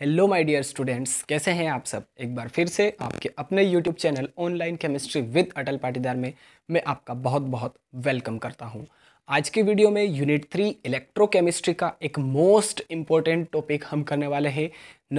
hello my dear students कैसे हैं आप सब एक बार फिर से आपके अपने YouTube channel online chemistry with Atal Patidar में मैं आपका बहुत बहुत वेलकम करता हूं आज के वीडियो में यूनिट थ्री इलेक्ट्रोकेमिस्ट्री का एक मोस्ट इम्पॉर्टेंट टॉपिक हम करने वाले हैं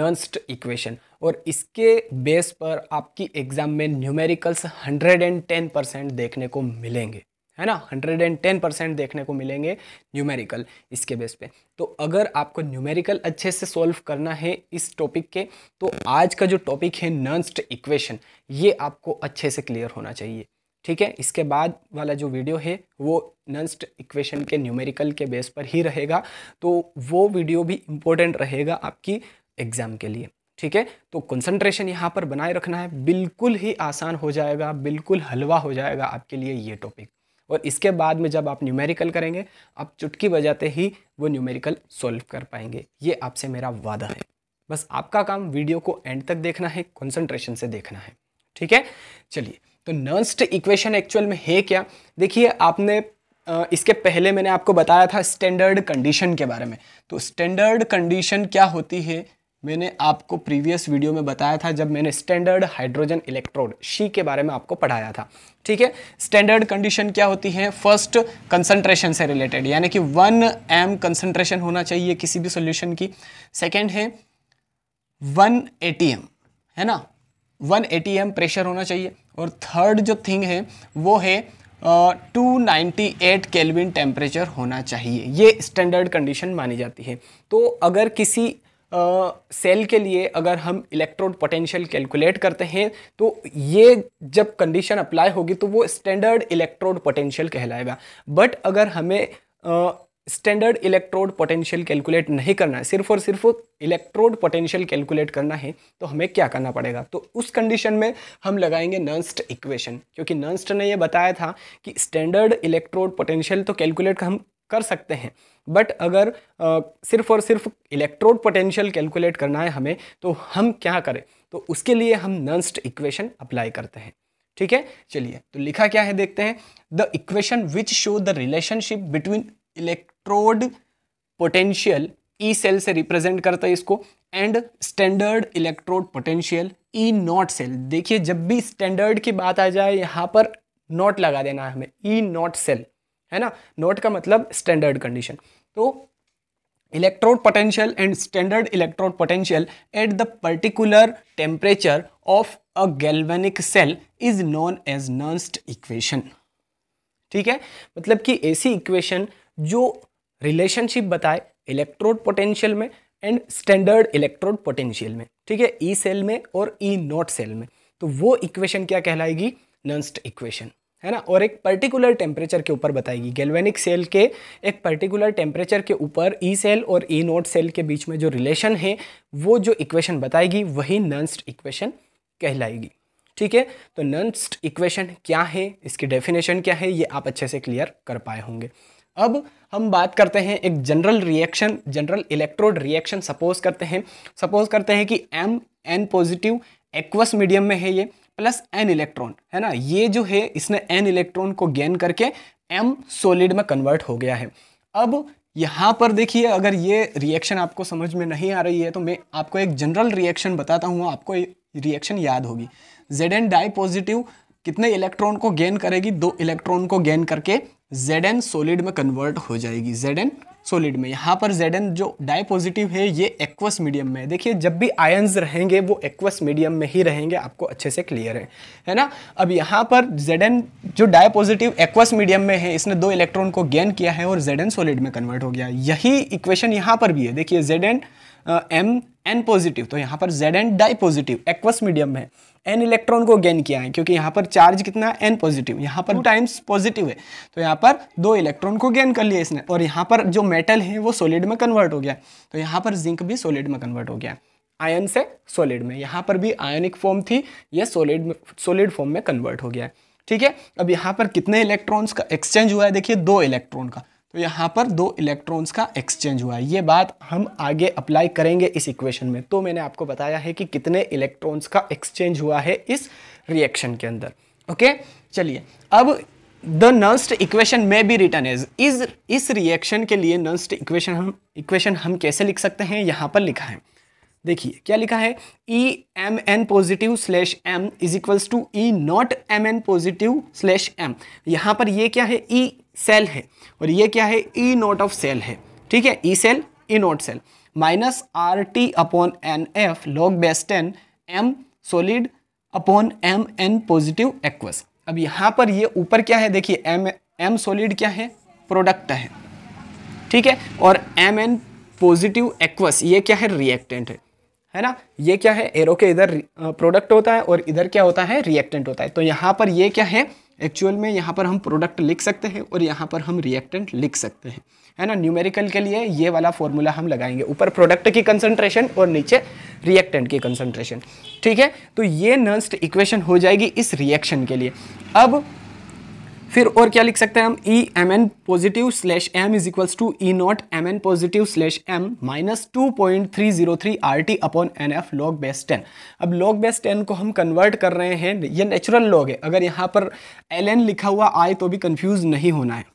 नर्स्ट इक्वेशन और इसके बेस पर आपकी एग्ज़ाम में न्यूमेरिकल्स हंड्रेड परसेंट देखने को मिलेंगे है ना 110 परसेंट देखने को मिलेंगे न्यूमेरिकल इसके बेस पे तो अगर आपको न्यूमेरिकल अच्छे से सॉल्व करना है इस टॉपिक के तो आज का जो टॉपिक है नर्स्ट इक्वेशन ये आपको अच्छे से क्लियर होना चाहिए ठीक है इसके बाद वाला जो वीडियो है वो नर्स्ट इक्वेशन के न्यूमेरिकल के बेस पर ही रहेगा तो वो वीडियो भी इम्पोर्टेंट रहेगा आपकी एग्ज़ाम के लिए ठीक है तो कंसंट्रेशन यहाँ पर बनाए रखना है बिल्कुल ही आसान हो जाएगा बिल्कुल हलवा हो जाएगा आपके लिए ये टॉपिक और इसके बाद में जब आप न्यूमेरिकल करेंगे आप चुटकी बजाते ही वो न्यूमेरिकल सॉल्व कर पाएंगे ये आपसे मेरा वादा है बस आपका काम वीडियो को एंड तक देखना है कंसंट्रेशन से देखना है ठीक है चलिए तो नर्स्ट इक्वेशन एक्चुअल में है क्या देखिए आपने इसके पहले मैंने आपको बताया था स्टैंडर्ड कंडीशन के बारे में तो स्टैंडर्ड कंडीशन क्या होती है मैंने आपको प्रीवियस वीडियो में बताया था जब मैंने स्टैंडर्ड हाइड्रोजन इलेक्ट्रोड शी के बारे में आपको पढ़ाया था ठीक है स्टैंडर्ड कंडीशन क्या होती है फर्स्ट कंसंट्रेशन से रिलेटेड यानी कि वन एम कंसंट्रेशन होना चाहिए किसी भी सोल्यूशन की सेकेंड है वन ए है ना वन ए प्रेशर होना चाहिए और थर्ड जो थिंग है वो है two ninety eight kelvin temperature होना चाहिए ये स्टैंडर्ड कंडीशन मानी जाती है तो अगर किसी सेल के लिए अगर हम इलेक्ट्रोड पोटेंशियल कैलकुलेट करते हैं तो ये जब कंडीशन अप्लाई होगी तो वो स्टैंडर्ड इलेक्ट्रोड पोटेंशियल कहलाएगा बट अगर हमें स्टैंडर्ड इलेक्ट्रोड पोटेंशियल कैलकुलेट नहीं करना है सिर्फ और सिर्फ इलेक्ट्रोड पोटेंशियल कैलकुलेट करना है तो हमें क्या करना पड़ेगा तो उस कंडीशन में हम लगाएंगे नंस्ट इक्वेशन क्योंकि नंस्ट ने ये बताया था कि स्टैंडर्ड इलेक्ट्रोड पोटेंशियल तो कैलकुलेट हम कर सकते हैं बट अगर आ, सिर्फ और सिर्फ इलेक्ट्रोड पोटेंशियल कैलकुलेट करना है हमें तो हम क्या करें तो उसके लिए हम नर्स्ट इक्वेशन अप्लाई करते हैं ठीक है चलिए तो लिखा क्या है देखते हैं the equation which show the relationship between electrode potential E cell से रिप्रेजेंट करता है इसको and standard electrode potential E naught cell देखिए जब भी स्टैंडर्ड की बात आ जाए यहाँ पर नॉट लगा देना है हमें ई नॉट सेल है ना नॉट का मतलब स्टैंडर्ड कंडीशन तो electrode potential and standard electrode potential at the particular temperature of a galvanic cell is known as Nernst equation ठीक है मतलब कि ऐसी इक्वेशन जो रिलेशनशिप बताए इलेक्ट्रोड पोटेंशियल में एंड स्टैंडर्ड इलेक्ट्रोड पोटेंशियल में ठीक है ई e सेल में और ई नॉट सेल में तो वो इक्वेशन क्या कहलाएगी नंस्ट इक्वेशन है ना और एक पर्टिकुलर टेम्परेचर के ऊपर बताएगी गैल्वेनिक सेल के एक पर्टिकुलर टेम्परेचर के ऊपर ई e सेल और ई नोट सेल के बीच में जो रिलेशन है वो जो इक्वेशन बताएगी वही नंस्ट इक्वेशन कहलाएगी ठीक है तो नंस्ट इक्वेशन क्या है इसकी डेफिनेशन क्या है ये आप अच्छे से क्लियर कर पाए होंगे अब हम बात करते हैं एक general reaction general electrode reaction suppose करते हैं सपोज करते हैं कि M N positive aqueous medium में है ये प्लस एन इलेक्ट्रॉन है ना ये जो है इसने एन इलेक्ट्रॉन को गेन करके एम सोलिड में कन्वर्ट हो गया है अब यहाँ पर देखिए अगर ये रिएक्शन आपको समझ में नहीं आ रही है तो मैं आपको एक जनरल रिएक्शन बताता हूँ आपको रिएक्शन याद होगी जेड एन डाई पॉजिटिव कितने इलेक्ट्रॉन को गेन करेगी दो इलेक्ट्रॉन को गेन करके जेड एन सोलिड में कन्वर्ट हो जाएगी जेड एन सॉलिड में यहाँ पर जेड जो डाई पॉजिटिव है ये एक्वस मीडियम में है देखिए जब भी आयन्स रहेंगे वो एक्वस मीडियम में ही रहेंगे आपको अच्छे से क्लियर है है ना अब यहाँ पर जेड जो डाई पॉजिटिव एक्वस मीडियम में है इसने दो इलेक्ट्रॉन को गेन किया है और जेड सॉलिड में कन्वर्ट हो गया यही इक्वेशन यहाँ पर भी है देखिए जेड एम एन पॉजिटिव तो यहाँ पर Z N di positive aqueous medium में एन इलेक्ट्रॉन को गेन किया है क्योंकि यहाँ पर चार्ज कितना एन पॉजिटिव यहाँ पर टाइम्स पॉजिटिव है तो यहाँ पर दो इलेक्ट्रॉन को गेन कर लिया इसने और यहाँ पर जो मेटल है वो सॉलिड में कन्वर्ट हो गया तो यहाँ पर जिंक भी सॉलिड में कन्वर्ट हो गया आयन से सॉलिड में यहाँ पर भी आयनिक फॉर्म थी ये सॉलिड सॉलिड फॉर्म में कन्वर्ट हो गया ठीक है अब यहाँ पर कितने इलेक्ट्रॉन्स का एक्सचेंज हुआ है देखिए दो इलेक्ट्रॉन का तो यहाँ पर दो इलेक्ट्रॉन्स का एक्सचेंज हुआ है ये बात हम आगे अप्लाई करेंगे इस इक्वेशन में तो मैंने आपको बताया है कि कितने इलेक्ट्रॉन्स का एक्सचेंज हुआ है इस रिएक्शन के अंदर ओके चलिए अब द नर्स्ट इक्वेशन में भी रिटर्न इज इस इस रिएक्शन के लिए नर्स्ट इक्वेशन हम इक्वेशन हम कैसे लिख सकते हैं यहाँ पर लिखा है देखिए क्या लिखा है E M N positive slash M is equals to E naught M N positive slash M यहाँ पर ये क्या है ई e सेल है और ये क्या है ई नॉट ऑफ सेल है ठीक है E cell E naught cell minus R T upon N F log base ten M solid upon M N positive aqueous अब यहाँ पर ये ऊपर क्या है देखिए एम एम सोलिड क्या है प्रोडक्ट है ठीक है और एम एन पॉजिटिव एक्वस ये क्या है रिएक्टेंट है है ना ये क्या है एरो के इधर प्रोडक्ट होता है और इधर क्या होता है रिएक्टेंट होता है तो यहाँ पर ये क्या है एक्चुअल में यहाँ पर हम प्रोडक्ट लिख सकते हैं और यहाँ पर हम रिएक्टेंट लिख सकते हैं है ना न्यूमेरिकल के लिए ये वाला फॉर्मूला हम लगाएंगे ऊपर प्रोडक्ट की कंसंट्रेशन और नीचे रिएक्टेंट की कंसंट्रेशन ठीक है तो ये नर्स्ट इक्वेशन हो जाएगी इस रिएक्शन के लिए अब फिर और क्या लिख सकते हैं हम E M N positive slash M is equals to E naught M N positive slash M minus two point three zero three R T upon N F log base ten अब लॉग बेस टेन को हम convert कर रहे हैं ये natural log है अगर यहाँ पर एल एन लिखा हुआ आए तो भी कन्फ्यूज नहीं होना है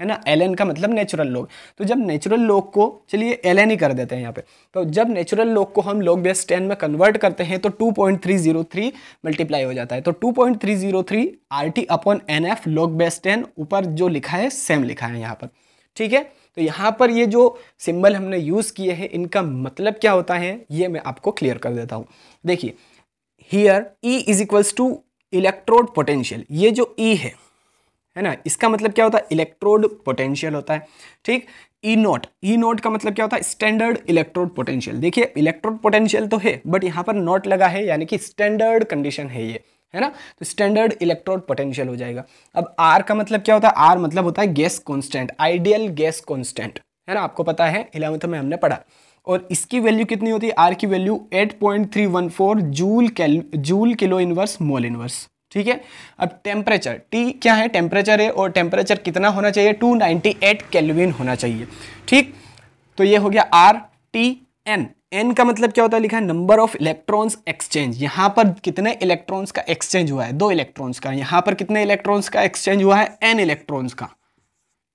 है ना एल का मतलब नेचुरल लोग तो जब नेचुरल लोग को चलिए एल ही कर देते हैं यहाँ पे तो जब नेचुरल लोग को हम लोग बेस टेन में कन्वर्ट करते हैं तो 2.303 मल्टीप्लाई हो जाता है तो 2.303 T upon F log base ten ऊपर जो लिखा है सेम लिखा है यहाँ पर ठीक है तो यहाँ पर ये जो सिंबल हमने यूज़ किए हैं इनका मतलब क्या होता है ये मैं आपको क्लियर कर देता हूँ देखिए here E is equals to electrode potential ये जो ई e है है ना इसका मतलब क्या होता है इलेक्ट्रोड पोटेंशियल होता है ठीक ई नोट ई नोट का मतलब क्या होता है स्टैंडर्ड इलेक्ट्रोड पोटेंशियल देखिए इलेक्ट्रोड पोटेंशियल तो है बट यहाँ पर नोट लगा है यानी कि स्टैंडर्ड कंडीशन है ये है ना तो स्टैंडर्ड इलेक्ट्रोड पोटेंशियल हो जाएगा अब आर का मतलब क्या होता है आर मतलब होता है gas constant ideal gas constant है ना आपको पता है इलेवंथ में हमने पढ़ा और इसकी वैल्यू कितनी होती है आर की value 8.314 joule joule kilo inverse mole inverse ठीक है अब टेम्परेचर टी क्या है टेम्परेचर है और टेम्परेचर कितना होना चाहिए 298 केल्विन होना चाहिए ठीक तो ये हो गया आर टी एन एन का मतलब क्या होता है लिखा है नंबर ऑफ इलेक्ट्रॉन्स एक्सचेंज यहाँ पर कितने इलेक्ट्रॉन्स का एक्सचेंज हुआ है दो इलेक्ट्रॉन्स का यहाँ पर कितने इलेक्ट्रॉन्स का एक्सचेंज हुआ है एन इलेक्ट्रॉन्स का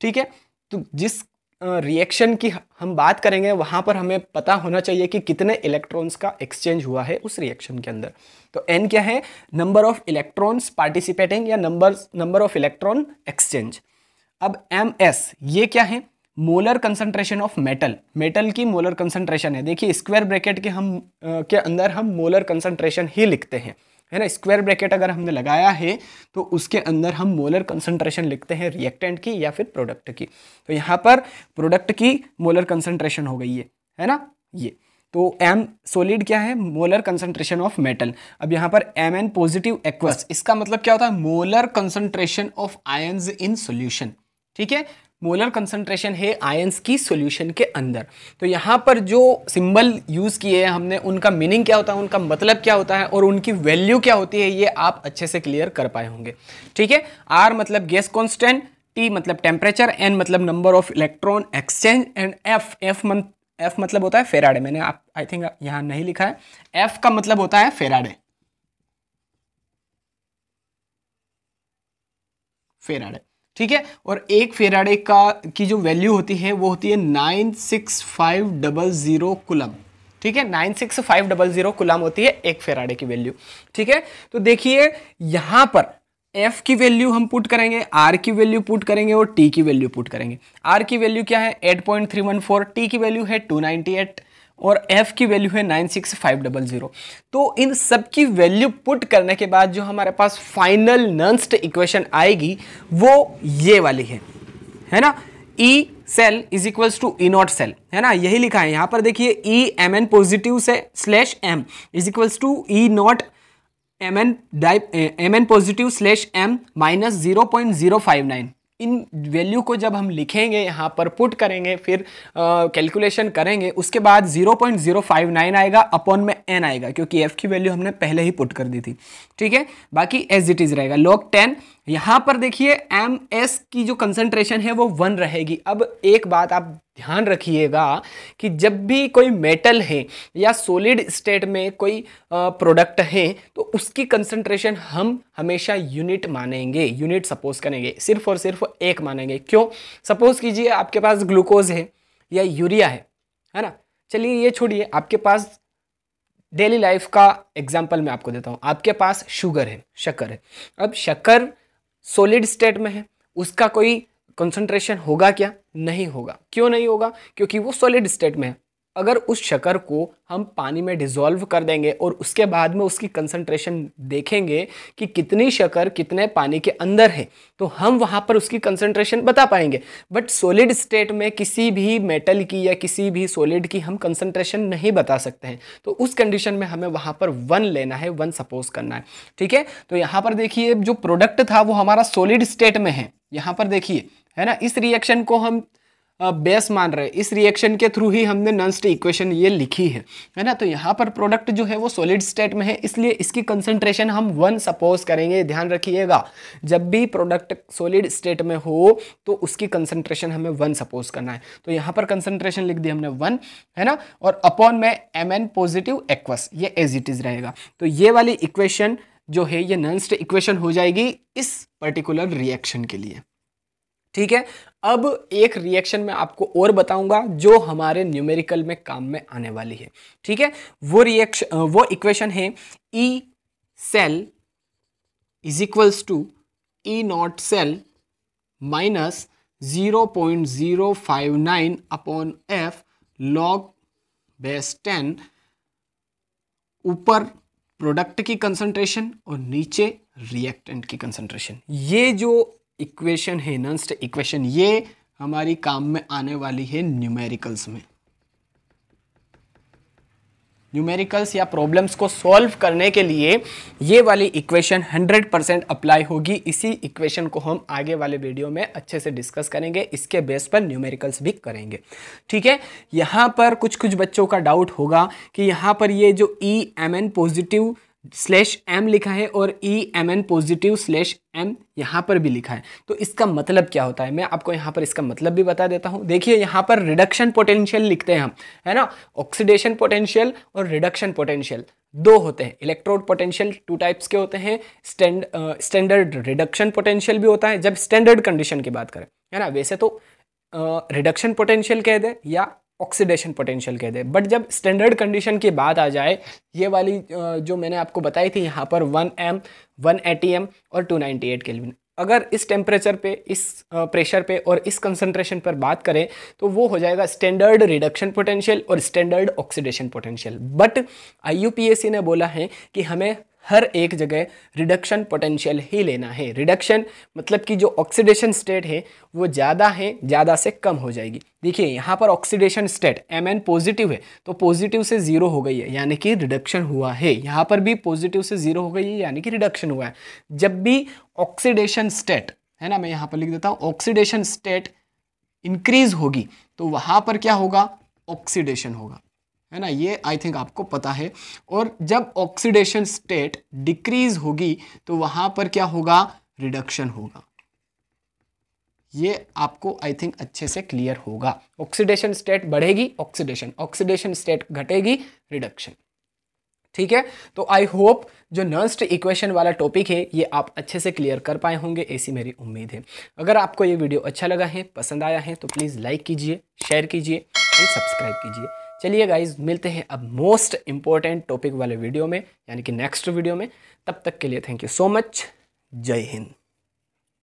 ठीक है तो जिस रिएक्शन की हम बात करेंगे वहाँ पर हमें पता होना चाहिए कि कितने इलेक्ट्रॉन्स का एक्सचेंज हुआ है उस रिएक्शन के अंदर तो एन क्या है नंबर ऑफ इलेक्ट्रॉन्स पार्टिसिपेटिंग या number number of electron exchange अब एम एस ये क्या है molar concentration of metal metal की मोलर कंसंट्रेशन है देखिए स्क्वायर ब्रैकेट के हम आ, के अंदर हम मोलर कंसंट्रेशन ही लिखते हैं है ना स्क्वायर ब्रैकेट अगर हमने लगाया है तो उसके अंदर हम मोलर कंसनट्रेशन लिखते हैं रिएक्टेंट की या फिर प्रोडक्ट की तो यहाँ पर प्रोडक्ट की मोलर कंसनट्रेशन हो गई है है ना ये तो एम सोलिड क्या है मोलर कंसंट्रेशन ऑफ मेटल अब यहाँ पर एम एन पॉजिटिव एक्वस इसका मतलब क्या होता है molar concentration of ions in solution ठीक है मोलर कंसंट्रेशन है आयंस की सॉल्यूशन के अंदर तो यहाँ पर जो सिंबल यूज़ किए हैं हमने उनका मीनिंग क्या होता है उनका मतलब क्या होता है और उनकी वैल्यू क्या होती है ये आप अच्छे से क्लियर कर पाए होंगे ठीक है आर मतलब गैस कॉन्स्टेंट टी मतलब टेम्परेचर एन मतलब number of electron exchange and F F मन एफ मतलब होता है फेराडे मैंने आप आई थिंक यहाँ नहीं लिखा है एफ का मतलब होता है फेराडे फेराडे ठीक है और एक फेराडे का की जो वैल्यू होती है वो होती है nine six five double zero coulomb ठीक है nine six five double zero coulomb होती है एक फेराडे की वैल्यू ठीक है तो देखिए यहाँ पर एफ की वैल्यू हम पुट करेंगे आर की वैल्यू पुट करेंगे और टी की वैल्यू पुट करेंगे आर की वैल्यू क्या है eight point three one four T की वैल्यू है टू नाइनटी एट और f की वैल्यू है nine six five double zero तो इन सब की वैल्यू पुट करने के बाद जो हमारे पास फाइनल नंस्ट इक्वेशन आएगी वो ये वाली है है ना E cell is equals to E naught cell है ना यही लिखा है यहाँ पर देखिए ई एम एन पॉजिटिव से slash M is equals to E naught M N डाइप M N positive slash M minus zero point zero five nine इन वैल्यू को जब हम लिखेंगे यहाँ पर पुट करेंगे फिर कैलकुलेशन करेंगे उसके बाद 0.059 आएगा अपॉन में एन आएगा क्योंकि एफ़ की वैल्यू हमने पहले ही पुट कर दी थी ठीक है बाकी एज इट इज़ रहेगा लॉग टेन यहाँ पर देखिए एम एस की जो कंसंट्रेशन है वो वन रहेगी अब एक बात आप ध्यान रखिएगा कि जब भी कोई मेटल है या सोलिड स्टेट में कोई प्रोडक्ट है तो उसकी कंसंट्रेशन हम हमेशा यूनिट मानेंगे यूनिट सपोज करेंगे सिर्फ और सिर्फ एक मानेंगे क्यों सपोज कीजिए आपके पास ग्लूकोज है या यूरिया है है ना चलिए ये छोड़िए आपके पास डेली लाइफ का एग्जाम्पल मैं आपको देता हूँ आपके पास शुगर है शक्कर है अब शक्कर सॉलिड स्टेट में है उसका कोई कंसंट्रेशन होगा क्या नहीं होगा क्यों नहीं होगा क्योंकि वो सॉलिड स्टेट में है अगर उस शक्कर को हम पानी में डिज़ोल्व कर देंगे और उसके बाद में उसकी कंसंट्रेशन देखेंगे कि कितनी शक्कर कितने पानी के अंदर है तो हम वहाँ पर उसकी कंसंट्रेशन बता पाएंगे बट सॉलिड स्टेट में किसी भी मेटल की या किसी भी सॉलिड की हम कंसंट्रेशन नहीं बता सकते हैं तो उस कंडीशन में हमें वहाँ पर वन लेना है वन सपोज करना है ठीक है तो यहाँ पर देखिए जो प्रोडक्ट था वो हमारा सॉलिड स्टेट में है यहाँ पर देखिए है ना इस रिएक्शन को हम बेस मान रहे इस रिएक्शन के थ्रू ही हमने नंस्ट इक्वेशन ये लिखी है है ना तो यहाँ पर प्रोडक्ट जो है वो सॉलिड स्टेट में है इसलिए इसकी कंसंट्रेशन हम वन सपोज करेंगे ध्यान रखिएगा जब भी प्रोडक्ट सॉलिड स्टेट में हो तो उसकी कंसंट्रेशन हमें वन सपोज करना है तो यहाँ पर कंसंट्रेशन लिख दी हमने वन है ना और अपॉन में एम एन पॉजिटिव एक्वस ये एज इट इज़ रहेगा तो ये वाली इक्वेशन जो है ये नंस्ट इक्वेशन हो जाएगी इस पर्टिकुलर रिएक्शन के लिए ठीक है अब एक रिएक्शन में आपको और बताऊंगा जो हमारे न्यूमेरिकल में काम में आने वाली है ठीक है वो रिएक्शन वो इक्वेशन है E cell is equals to E naught cell minus zero point zero five nine upon F log base ten ऊपर प्रोडक्ट की कंसंट्रेशन और नीचे रिएक्टेंट की कंसंट्रेशन ये जो इक्वेशन है नंस्ट इक्वेशन ये हमारी काम में आने वाली है न्यूमेरिकल्स में न्यूमेरिकल्स या प्रॉब्लम्स को सॉल्व करने के लिए ये वाली इक्वेशन 100 परसेंट अप्लाई होगी इसी इक्वेशन को हम आगे वाले वीडियो में अच्छे से डिस्कस करेंगे इसके बेस पर न्यूमेरिकल्स भी करेंगे ठीक है यहाँ पर कुछ कुछ बच्चों का डाउट होगा कि यहाँ पर ये जो E M N positive slash M लिखा है और E M N positive slash M यहाँ पर भी लिखा है तो इसका मतलब क्या होता है मैं आपको यहाँ पर इसका मतलब भी बता देता हूँ देखिए यहाँ पर रिडक्शन पोटेंशियल लिखते हैं हम है ना ऑक्सीडेशन पोटेंशियल और रिडक्शन पोटेंशियल दो होते हैं इलेक्ट्रोड पोटेंशियल टू टाइप्स के होते हैं स्टैंड स्टैंडर्ड रिडक्शन पोटेंशियल भी होता है जब स्टैंडर्ड कंडीशन की बात करें है ना वैसे तो रिडक्शन uh, पोटेंशियल कह दें या ऑक्सीडेशन पोटेंशियल कहते हैं बट जब स्टैंडर्ड कंडीशन की बात आ जाए ये वाली जो मैंने आपको बताई थी यहाँ पर one M one A T M और टू नाइन्टी एट केल्विन अगर इस टेम्परेचर पे इस प्रेशर पे और इस कंसनट्रेशन पर बात करें तो वो हो जाएगा स्टैंडर्ड रिडक्शन पोटेंशियल और standard oxidation potential but I ने बोला है कि हमें हर एक जगह रिडक्शन पोटेंशियल ही लेना है रिडक्शन मतलब कि जो ऑक्सीडेशन स्टेट है वो ज़्यादा है ज़्यादा से कम हो जाएगी देखिए यहाँ पर oxidation state M N positive है तो पॉजिटिव से ज़ीरो हो गई है यानी कि रिडक्शन हुआ है यहाँ पर भी पॉजिटिव से ज़ीरो हो गई है यानी कि रिडक्शन हुआ है जब भी ऑक्सीडेशन स्टेट है ना मैं यहाँ पर लिख देता हूँ ऑक्सीडेशन स्टेट इंक्रीज होगी तो वहाँ पर क्या होगा ऑक्सीडेशन होगा है ना ये आई थिंक आपको पता है और जब ऑक्सीडेशन स्टेट डिक्रीज होगी तो वहां पर क्या होगा रिडक्शन होगा ये आपको आई थिंक अच्छे से क्लियर होगा ऑक्सीडेशन स्टेट बढ़ेगी ऑक्सीडेशन ऑक्सीडेशन स्टेट घटेगी रिडक्शन ठीक है तो आई होप जो नर्स्ट इक्वेशन वाला टॉपिक है ये आप अच्छे से क्लियर कर पाए होंगे ऐसी मेरी उम्मीद है अगर आपको ये वीडियो अच्छा लगा है पसंद आया है तो प्लीज़ लाइक कीजिए शेयर कीजिए एंड सब्सक्राइब कीजिए चलिए गाइज मिलते हैं अब मोस्ट इंपॉर्टेंट टॉपिक वाले वीडियो में यानी कि नेक्स्ट वीडियो में तब तक के लिए थैंक यू सो मच जय हिंद